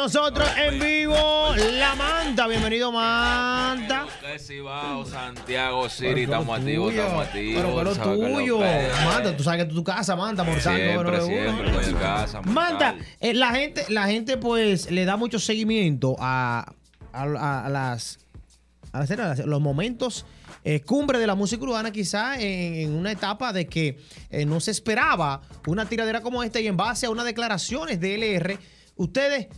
nosotros en vivo la Manta. Bienvenido, Manta. Santiago City, estamos activos, estamos Pero lo tuyo. Manta, tú sabes que tu casa, Manta, por Siempre, siempre, Manta, eh, la, gente, la gente pues le da mucho seguimiento a, a, a, las, los momentos... Eh, cumbre de la música urbana, quizá en, una etapa de que eh, no se esperaba una tiradera como esta y en base a unas declaraciones de LR, ustedes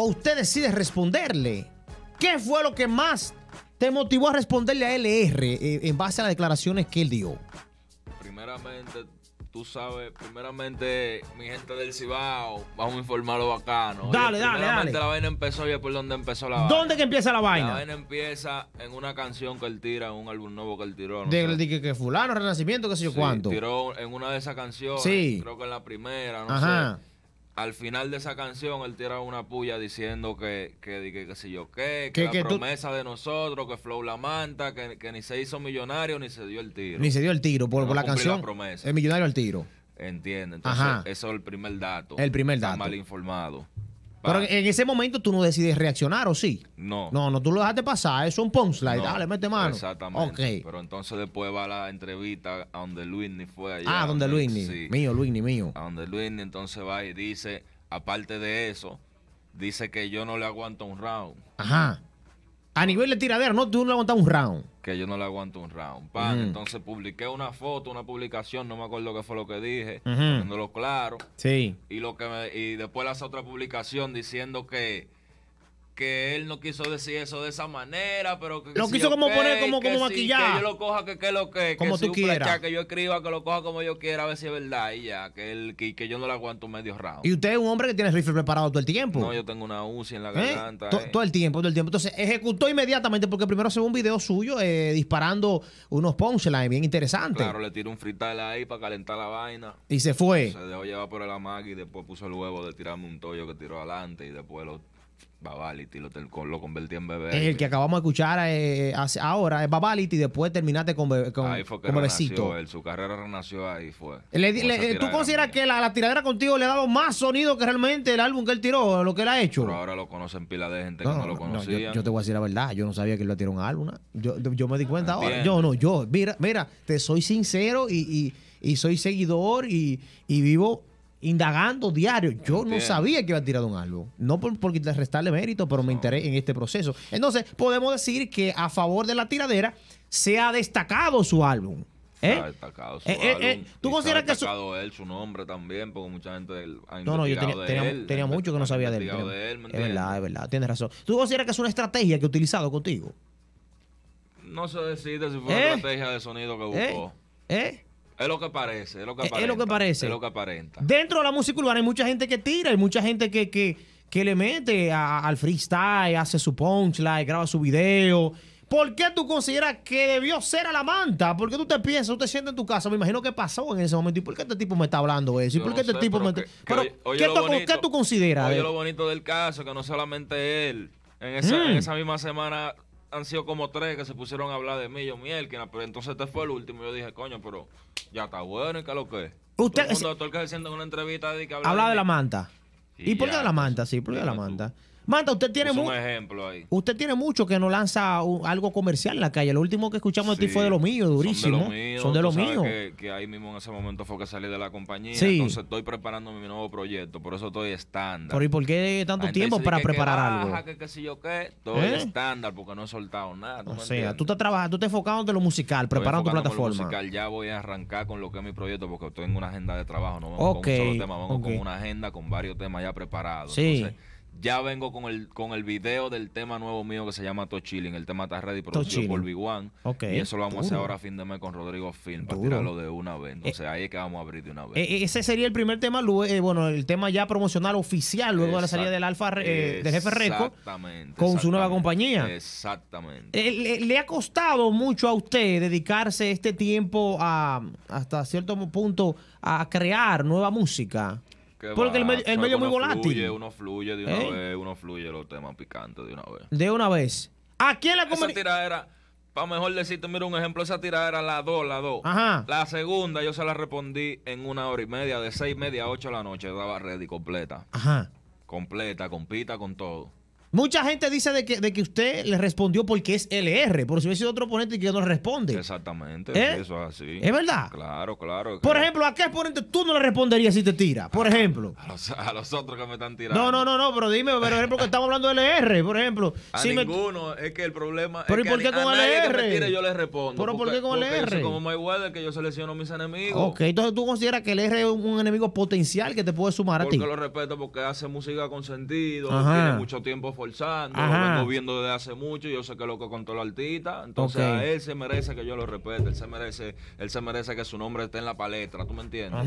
o usted decide responderle? ¿Qué fue lo que más te motivó a responderle a LR eh, en base a las declaraciones que él dio? Primeramente, tú sabes, primeramente, mi gente del Cibao, vamos a informar lo bacano. Dale, dale, dale, dale. La vaina empezó y por empezó la vaina. ¿Dónde que empieza la vaina? La vaina empieza en una canción que él tira, en un álbum nuevo que él tiró. No de, que, fulano, Renacimiento, qué sé yo sí, cuánto. Tiró en una de esas canciones, sí. creo que en la primera, no Ajá al final de esa canción él tira una puya diciendo que, que, que, si yo qué, que, la promesa de nosotros, que Flow la manta, que, que, ni se hizo millonario ni se dio el tiro. Ni se dio el tiro por, por la canción. La promesa. El millonario al tiro. Entiende. Entonces, Ajá. eso es el primer dato. El primer dato. mal informado. Pero en ese momento tú no decides reaccionar, ¿o sí? No. No, no, tú lo dejaste pasar. Eso es un punchline, Dale, mete mano. Exactamente. Pero entonces después va la entrevista a donde Luisni fue allá. Ah, donde, donde Sí. Mío, Luigny, mío. A donde Luigny, entonces va y dice, aparte de eso, dice que yo no le aguanto un round. Ajá. A nivel de tiradera, no, tú no le aguantas un round. Que yo no le aguanto un round. Pan. Mm. Entonces publiqué una foto, una publicación, no me acuerdo qué fue lo que dije, no claro. Sí. Y, lo que me, y después la otra publicación diciendo que que él no quiso decir eso de esa manera, pero que... Lo quiso como poner como, como maquillar. que yo lo coja, que, que lo que... Como tú quieras. que yo escriba, que lo coja como yo quiera, a ver si es verdad y ya, que, él, que, yo no le aguanto medio round. Y usted es un hombre que tiene rifle preparado todo el tiempo. No, yo tengo una UCI en la ¿Eh? garganta. Eh. Todo el tiempo, todo el tiempo. Entonces ejecutó inmediatamente porque primero se ve un video suyo eh, disparando unos punchlines bien interesante Claro, le tiró un frital ahí para calentar la vaina. Y se fue. Se dejó llevar por la amague y después puso el huevo de tirarme un toyo que tiró adelante y después lo Babality, lo, lo, convertí en bebé. el que acabamos de escuchar eh, ahora, es Babality, y después terminaste con, bebé, con, su carrera renació ahí, fue. Eh, ¿Tú consideras que la, tiradera contigo le ha dado más sonido que realmente el álbum que él tiró, lo que él ha hecho? Pero ahora lo conocen pila de gente que no, lo conocía. yo, te voy a decir la verdad, yo no sabía que él lo tiró un álbum. Yo, yo, me di cuenta ahora. Yo no, yo, mira, mira, te soy sincero y, soy seguidor y, y vivo indagando diario. Yo no sabía que iba a tirar un álbum. No por, por restarle mérito, pero me interesé en este proceso. Entonces, podemos decir que a favor de la tiradera se ha destacado su álbum. ¿Eh? ha destacado su eh, eh, álbum. Eh, ¿Tú consideras que su... él, su nombre también, porque mucha gente ha No, no, yo tenía, mucho que no sabía de él. es verdad, es verdad, tienes razón. ¿Tú consideras que es una estrategia que ha utilizado contigo? No se decide si fue una estrategia de sonido que buscó. ¿Eh? Es lo que parece, es lo que lo que parece. Es lo que aparenta. Dentro de la música urbana hay mucha gente que tira, hay mucha gente que, que, que le mete al freestyle, hace su punchline, graba su video. ¿Por qué tú consideras que debió ser a la manta? ¿Por qué tú te piensas, tú te sientes en tu casa? Me imagino qué pasó en ese momento. ¿Y por qué este tipo me está hablando eso? ¿Y por qué este tipo me Pero, oye, ¿qué, tú, consideras? Oye, lo bonito del caso, que no solamente él. en esa mm. misma semana han sido como tres que se pusieron a hablar de mí, yo miel, pero entonces este fue el último. Yo dije, coño, pero ya está bueno, ¿y qué lo que es? Usted, todo el, que una entrevista de habla, de, la manta. ¿Y, por qué de la manta? Sí, ¿por qué de la manta? Manda, usted tiene mucho. ejemplo ahí. Usted tiene mucho que no lanza algo comercial en la calle. Lo último que escuchamos de ti fue de lo mío, durísimo. Son de lo mío. Que, que, ahí mismo en ese momento fue que salí de la compañía. Sí. Entonces estoy preparando mi nuevo proyecto. Por eso estoy estándar. Pero ¿y por qué tanto tiempo para preparar algo? Que, que si yo qué, estoy ¿Eh? estándar porque no he soltado nada. O sea, tú te trabajas, tú te enfocado en lo musical, preparando tu plataforma. musical. Ya voy a arrancar con lo que es mi proyecto porque tengo una agenda de trabajo. No vengo con un tema, vengo con una agenda con varios temas ya preparados. Sí. Entonces, ya vengo con el, con el video del tema nuevo mío que se llama Tochilling, El tema está ready producido por Big One. Okay. Y eso lo vamos a hacer ahora a fin de mes con Rodrigo Film para tirarlo de una vez. Entonces eh, ahí es que vamos a abrir de una vez. Eh, eh, ese sería el primer tema, bueno, el tema ya promocional oficial luego de la salida del Alfa del Jefe Reco. Con su nueva compañía. Exactamente. Le, ha costado mucho a usted dedicarse este tiempo a, hasta cierto punto, a crear nueva música? Porque el, el medio es muy volátil. uno fluye de una ¿Eh? vez, uno fluye los temas picantes de una vez. De una vez. ¿A quién la comunidad. Esa era para mejor decirte, mira un ejemplo, esa tirada era la 2, la 2. La segunda yo se la respondí en una hora y media, de seis y media a 8 de la noche, Daba ready completa. Ajá. Completa, compita, con todo. Mucha gente dice de que, de que usted le respondió porque es LR, por si hubiese sido otro oponente que no responde. Exactamente, ¿Eh? eso es así. ¿Es verdad? Claro, claro. Por ejemplo, ¿a qué ponente tú no le responderías si te tira? Por ah, ejemplo. A los, a los otros que me están tirando. No, no, no, no, pero dime, por ejemplo, que estamos hablando de LR, por ejemplo. A si ninguno, es que el problema es que con nadie LR? Que me tire, yo le respondo. ¿Pero porque, por qué con LR? Yo como Mayweather que yo selecciono mis enemigos. Ok, entonces tú consideras que LR es un enemigo potencial que te puede sumar a ti. Porque lo respeto porque hace música con sentido, tiene mucho tiempo forzando, lo estoy viendo desde hace mucho, yo sé que lo que con el la entonces a él se merece que yo lo respete, él se merece, él se merece que su nombre esté en la palestra, ¿tú me entiendes?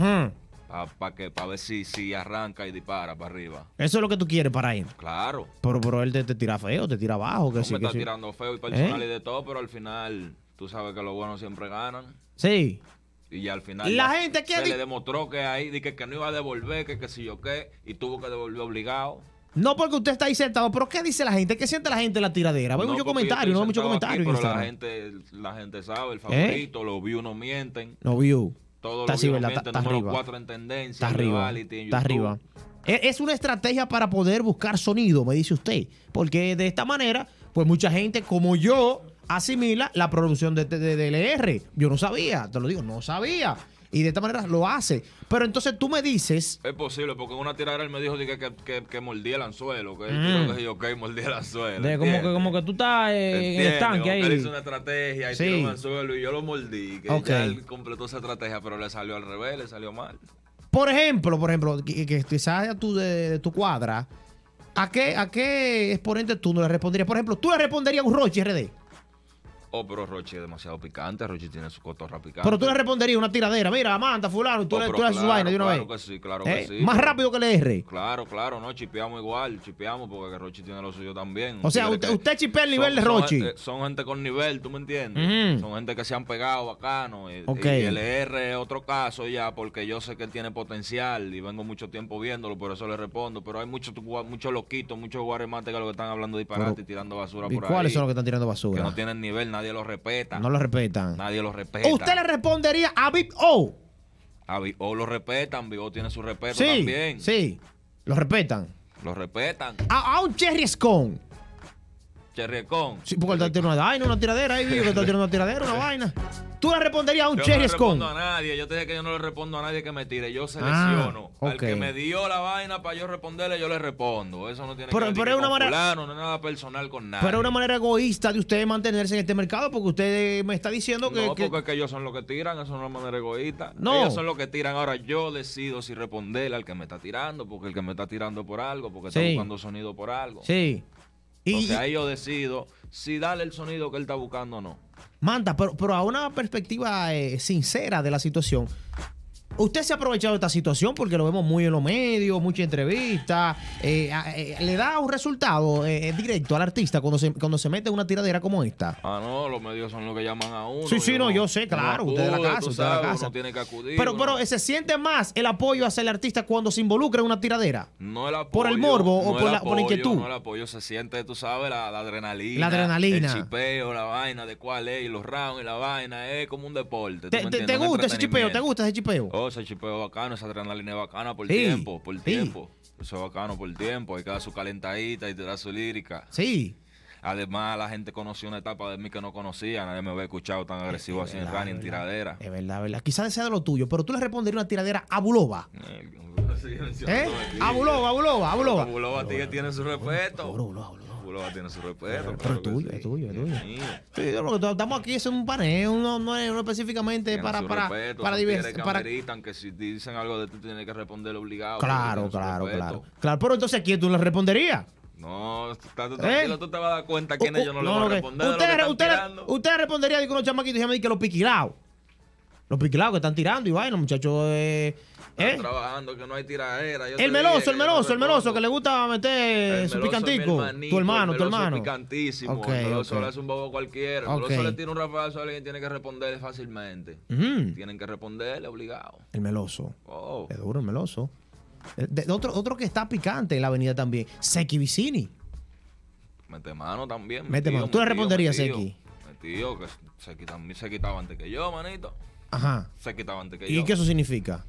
Para que ver si, si arranca y dispara para arriba. Eso es lo que tú quieres para él. Claro. Pero, pero él te, tira feo, te tira abajo. Que no sí, me está tirando feo y personal ¿Eh? y de todo, pero al final tú sabes que los buenos siempre ganan. Sí. Y al final la gente se le demostró que ahí, que, que no iba a devolver, que, que si yo qué, y tuvo que devolver obligado. No porque usted está ahí sentado, pero ¿qué dice la gente? ¿Qué siente la gente en la tiradera? Hay muchos comentarios, no hay muchos comentarios. Pero la gente, la gente sabe, el ¿Eh? favorito, los views no mienten. los views. Todos está los views está, arriba. en Está arriba. está arriba. Es una estrategia para poder buscar sonido, me dice usted. Porque de esta manera, pues mucha gente como yo asimila la producción de, de, de Yo no sabía, te lo digo, no sabía y de esta manera lo hace. Pero entonces tú me dices. Es posible, porque una tiradera él me dijo que, que, que, mordía el anzuelo. Que mm. ok, mordía el anzuelo. como, que, como que tú estás eh, en el tanque ahí. Él hizo una estrategia y tiró un anzuelo y yo lo mordí. Que él completó esa estrategia, pero le salió al revés, le salió mal. Por ejemplo, por ejemplo, que, quizás de tu, de, tu cuadra, ¿a qué, ¿a qué exponente tú no le responderías? Por ejemplo, ¿tú le responderías a un Roche RD? Oh, pero Rochi es demasiado picante. Rochi tiene su cotorra picante. Pero tú le responderías una tiradera. Mira, manda, fulano, oh, tú, le, haces su vaina de una vez. Claro que sí, claro eh, que sí. Más rápido que el R. Claro, claro, no, chipeamos igual, chipeamos porque Rochi tiene lo suyo también. O sea, usted, usted chipea el nivel de Rochi. Son, gente con nivel, tú me entiendes. Son gente que se han pegado bacano. Eh, y el R es otro caso ya porque yo sé que él tiene potencial y vengo mucho tiempo viéndolo, por eso le respondo. Pero hay muchos mucho loquitos, muchos guaremates que lo que están hablando disparate y tirando basura por ¿cuáles ahí. ¿Cuáles son los que están tirando basura? Que no tienen nivel, nadie nadie lo respeta. No lo respetan. Nadie lo respeta. ¿Usted le respondería a Big O? A Big O lo respetan, Big tiene su respeto también. Sí, lo respetan. Lo respetan. A, a un Cherry Scone. Scone. Sí, porque él está tirando una vaina, una tiradera. Ahí que está tirando una tiradera, una vaina. ¿Tú le responderías a un Scone. Yo no respondo a nadie. Yo te dije que yo no le respondo a nadie que me tire. Yo ah, selecciono. Al que me dio la vaina para yo responderle, yo le respondo. Eso no tiene pero, que pero es una manera, no, es nada personal con nadie. Pero es una manera egoísta de ustedes mantenerse en este mercado porque usted me está diciendo que... No, porque Es que ellos son los que tiran. Eso no es una manera egoísta. No. Ellos son los que tiran. Ahora yo decido si responderle al que me está tirando porque el que me está tirando por algo, porque está buscando sonido por algo. Sí. Y ahí yo decido si darle el sonido que él está buscando o no. Manta, pero, a una perspectiva eh, sincera de la situación, Usted se ha aprovechado de esta situación porque lo vemos muy en los medios, mucha entrevista, eh, eh, ¿Le da un resultado eh, directo al artista cuando se, cuando se mete en una tiradera como esta? Ah, no, los medios son los que llaman a uno. Sí, sí, no, yo sé, claro, usted de la casa, usted de la casa. Tiene que acudir, pero, pero se siente más el apoyo hacia el artista cuando se involucra en una tiradera. No el apoyo. Por el morbo o por, la, inquietud. No el apoyo, se siente, tú sabes, la, adrenalina. La adrenalina. El chipeo, la vaina de cuál es, y los rounds y la vaina. Es como un deporte. ¿Te, gusta ese chipeo? ¿Te gusta ese chipeo? Oh, ese chip chipeo bacano, esa adrenalina es bacana por tiempo, por tiempo. Eso es bacano por tiempo, hay que su calentadita y te da su lírica. Sí. Además, la gente conoció una etapa de mí que no conocía. Nadie me había escuchado tan agresivo así en en en tiradera. Es verdad, verdad. Quizás sea de lo tuyo, pero tú le responderías una tiradera a Buloba. ¿Eh? ¿Eh? A Buloba, a Buloba, a Buloba. Buloba tiene su respeto. Buloba, Buloba tiene su respeto. Pero es tuyo, es tuyo, tuyo. estamos aquí es un panel no, no, es, uno específicamente para, para, para divertir. Para... que si dicen algo de ti, tienes que responder obligado. Claro, claro, claro. Claro, pero entonces, aquí quién tú le responderías? No, ¿Eh? tú, te vas a dar cuenta quiénes yo no, le voy a responder. Usted, usted, respondería a unos chamaquitos y me que los piquilao los piclados que están tirando y vaina, muchachos. Eh, están eh. trabajando, que no hay tiradera. el meloso, el meloso, el meloso, que le gusta meter su picantico. tu hermano, tu hermano. picantísimo. el meloso le hace un bobo cualquiera. El okay. meloso le tira un rafazo a alguien tiene que responderle fácilmente. Tienen que responderle obligado. El meloso. Oh. Es duro el meloso. otro, otro que está picante en la avenida también, Seki Vicini. Mete mano también. Mete mano. Tú le responderías, Seki. Tío, que Seki también se quitaba antes que yo, manito. Ajá. Se quitaba antes que yo. ¿Y qué eso significa?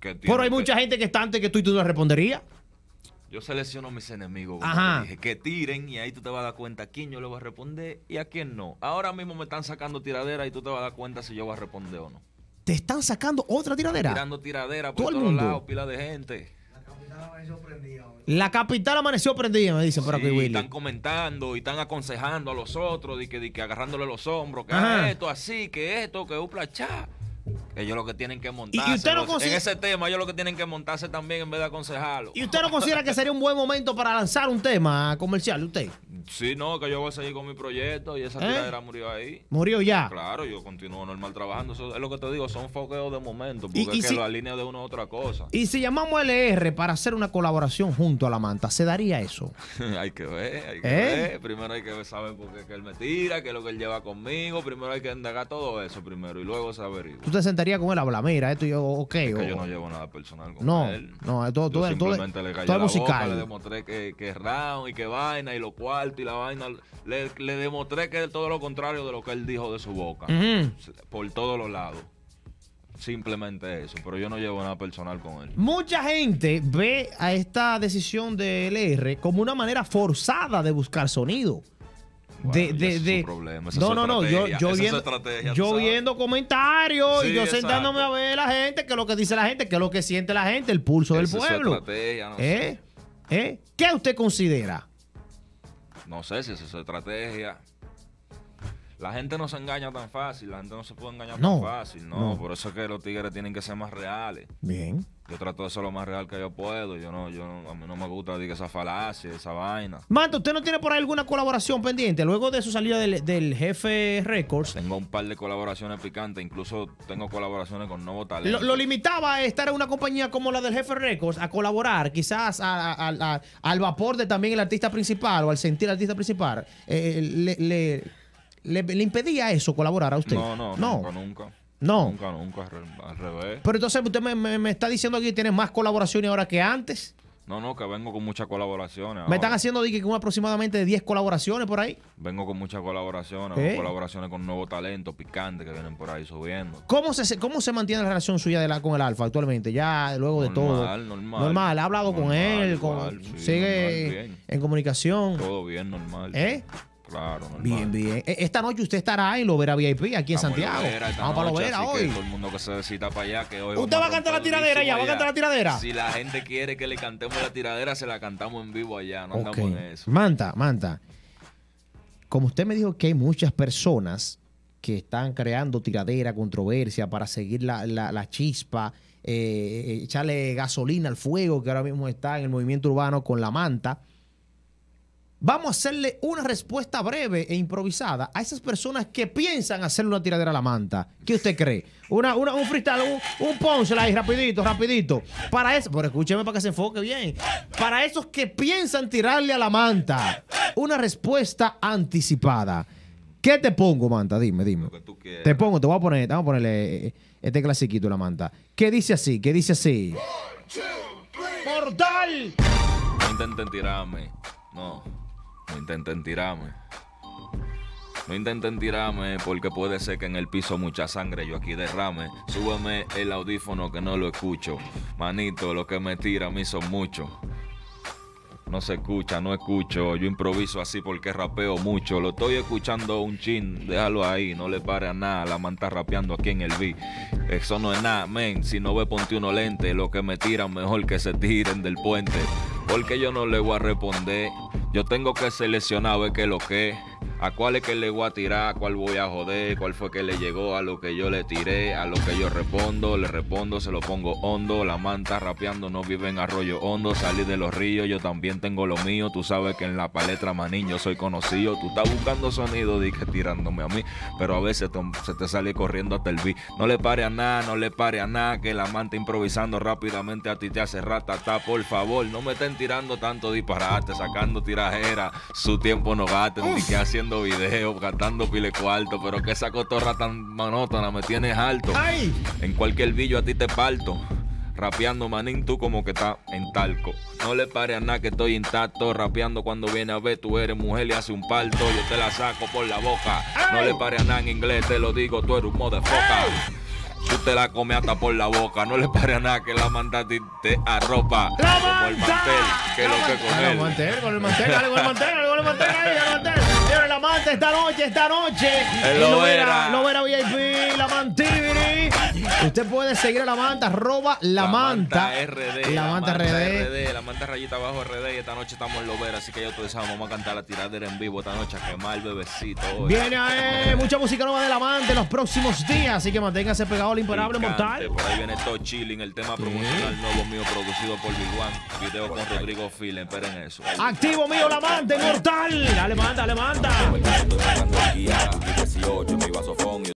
Que Pero hay mucha gente que está antes que tú y tú no responderías. Yo selecciono mis enemigos. Ajá. que tiren y ahí tú te vas a dar cuenta a quién yo le voy a responder y a quién no. Ahora mismo me están sacando tiradera y tú te vas a dar cuenta si yo voy a responder o no. ¿Te están sacando otra tiradera? Están tirando tiradera por todos lados, pila de gente. La capital amaneció prendida, me dicen por aquí, Están comentando y están aconsejando a los otros, de que, que agarrándole los hombros, que esto, así, que esto, que un chá. Ellos lo que tienen que montarse. en ese tema, ellos lo que tienen que montarse también en vez de aconsejarlo. ¿Y usted no considera que sería un buen momento para lanzar un tema comercial, usted? Sí, no, que yo voy a seguir con mi proyecto y esa tira ¿Eh? tiradera murió ahí. ¿Murió ya? Claro, yo continúo normal trabajando. Eso es lo que te digo, son foqueos de momento, porque ¿Y, es que la línea de una u otra cosa. Y si llamamos LR e para hacer una colaboración junto a la manta, ¿se daría eso? hay que ver, hay que ¿Eh? ver. Primero hay que saber por qué que él me tira, qué es lo que él lleva conmigo. Primero hay que indagar todo eso primero y luego saber. ¿Tú te sentarías con él a hablar? Mira, esto yo, ok. Es que yo no llevo nada personal con no, él. No, no, todo, todo, le musical. Boca, le demostré que, que round y que vaina y lo cual y la vaina. Le, demostré que es todo lo contrario de lo que él dijo de su boca. Por todos los lados. Simplemente eso, pero yo no llevo nada personal con él. Mucha gente ve a esta decisión de LR como una manera forzada de buscar sonido. de, no, no, no, yo, yo viendo, yo viendo comentarios y yo sentándome a ver la gente, que es lo que dice la gente, que es lo que siente la gente, el pulso del pueblo. ¿Eh? ¿Eh? ¿Qué usted considera? No sé si esa es estrategia. La gente no se engaña tan fácil, la gente no se puede engañar tan fácil, no, no. Por eso es que los tigres tienen que ser más reales. Bien. Yo trato de ser lo más real que yo puedo. Yo no, yo no, a mí no me gusta diga esa falacia, esa vaina. Manta, ¿usted no tiene por ahí alguna colaboración pendiente? Luego de su salida del, jefe Records. Tengo un par de colaboraciones picantes, incluso tengo colaboraciones con nuevo talento. Lo, limitaba a estar en una compañía como la del jefe Records, a colaborar, quizás al vapor de también el artista principal o al sentir artista principal. Eh, eh, le, impedía eso colaborar a usted? No, no, no. nunca. nunca. No. Nunca, nunca, al revés. Pero entonces usted me, está diciendo que tiene más colaboraciones ahora que antes. No, no, que vengo con muchas colaboraciones. Me están haciendo con aproximadamente 10 colaboraciones por ahí. Vengo con muchas colaboraciones, ¿Eh? colaboraciones con nuevo talento picante que vienen por ahí subiendo. ¿Cómo se, cómo se mantiene la relación suya de la, con el Alfa actualmente? Ya luego de todo. Normal, normal. ha hablado con él, sigue en comunicación. Todo bien, normal. ¿Eh? Claro, normal. Bien, bien. E, esta noche usted estará en verá VIP aquí en Santiago. Vamos para lo hoy. hoy. Usted va a cantar la tiradera ya, va a cantar la tiradera. Si la gente quiere que le cantemos la tiradera, se la cantamos en vivo allá. No andamos en eso. Manta, Manta. Como usted me dijo que hay muchas personas que están creando tiradera, controversia para seguir la, la, chispa, eh, eh, echarle gasolina al fuego que ahora mismo está en el movimiento urbano con la manta Vamos a hacerle una respuesta breve e improvisada a esas personas que piensan hacerle una tiradera a la manta. ¿Qué usted cree? Una, un freestyle, un, un punchline ahí, rapidito, rapidito. Para eso, pero escúcheme para que se enfoque bien. Para esos que piensan tirarle a la manta, una respuesta anticipada. ¿Qué te pongo, manta? Dime, dime. Te pongo, te voy a poner, te a ponerle eh, este clasiquito, la manta. ¿Qué dice así? ¿Qué dice así? ¡Mortal! No Intenten tirarme. No. No intenten tirarme. No intenten tirarme porque puede ser que en el piso mucha sangre yo aquí derrame. Súbeme el audífono que no lo escucho. Manito, lo que me tira a mí son No se escucha, no escucho. Yo improviso así porque rapeo mucho. Lo estoy escuchando un chin, déjalo ahí, no le pare a nada. La manta rapeando aquí en el beat. Eso no es nada, men. Si no ve, ponte uno lente. Lo que me tiran, mejor que se tiren del puente. Porque yo no le voy a responder. Yo tengo que seleccionar a ver qué es lo que a cuál es que le voy a tirar, cuál voy a joder, cuál fue que le llegó, a lo que yo le tiré, a lo que yo respondo, le respondo, se lo pongo hondo, la manta rapeando no vive en arroyo hondo, salí de los ríos, yo también tengo lo mío, tú sabes que en la paletra manín yo soy conocido, tú estás buscando sonido, dije tirándome a mí, pero a veces se te sale corriendo hasta el beat, no le pare a nada, no le pare a nada, que la manta improvisando rápidamente a ti te hace rata está por favor, no me estén tirando tanto disparate, sacando tirajera, su tiempo no va ni que haciendo videos, cantando pile cuarto, pero que esa cotorra tan monótona me tienes alto. En cualquier billo a ti te parto. Rapeando, manín, tú como que estás en talco. No le pare a nada que estoy intacto. Rapeando cuando viene a ver, tú eres mujer y hace un parto. Yo te la saco por la boca. No le pare a nada en inglés, te lo digo, tú eres un modo de foca. Tú te la comes hasta por la boca. No le pare a nada que la mandaste te arropa. como que lo que con el ah, mantel, con el mantel, con el mantel, con el mantel esta noche, esta noche. El lo verá, lo verá VIP, la mantible. Usted puede seguir a la manta, arroba la, manta, RD, la, manta, RD. La manta rayita abajo RD. Y esta noche estamos en Lovera, así que ya ustedes saben, vamos a cantar la tiradera en vivo esta noche a quemar bebecito. Viene ahí, mucha música nueva de la manta en los próximos días, así que manténgase pegado al imperable mortal. Por ahí viene todo chilling, el tema promocional nuevo mío producido por Big One. Video con Rodrigo Filen, esperen eso. Activo mío, la manta mortal. Dale, manda, dale, manda.